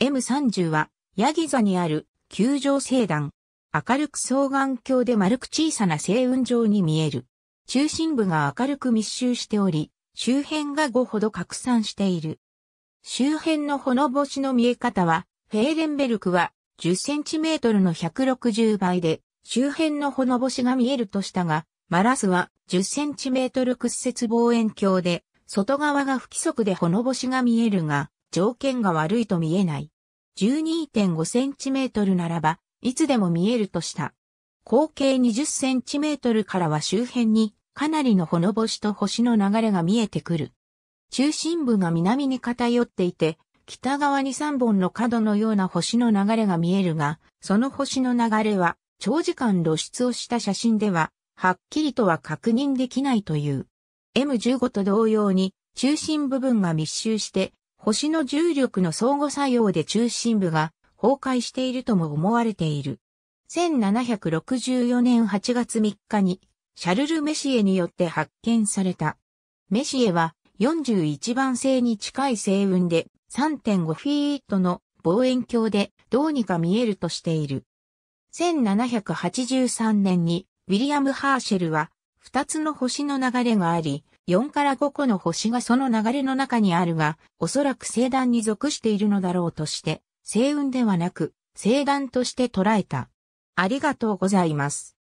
M30 は、ヤギ座にある、球状星団。明るく双眼鏡で丸く小さな星雲状に見える。中心部が明るく密集しており、周辺が5ほど拡散している。周辺のほのぼしの見え方は、フェーデンベルクは10センチメートルの160倍で、周辺のほのぼしが見えるとしたが、マラスは10センチメートル屈折望遠鏡で、外側が不規則でほのぼしが見えるが、条件が悪いと見えない。12.5センチメートルならば、いつでも見えるとした。口径20センチメートルからは周辺にかなりのほのぼしと星の流れが見えてくる。中心部が南に偏っていて、北側に3本の角のような星の流れが見えるが、その星の流れは長時間露出をした写真では、はっきりとは確認できないという。M15 と同様に中心部分が密集して星の重力の相互作用で中心部が崩壊しているとも思われている。1764年8月3日にシャルル・メシエによって発見された。メシエは41番星に近い星雲で3.5フィートの望遠鏡でどうにか見えるとしている。1783年にウィリアム・ハーシェルは2つの星の流れがあり、4から5個の星がその流れの中にあるが、おそらく星団に属しているのだろうとして、星雲ではなく、星団として捉えた。ありがとうございます。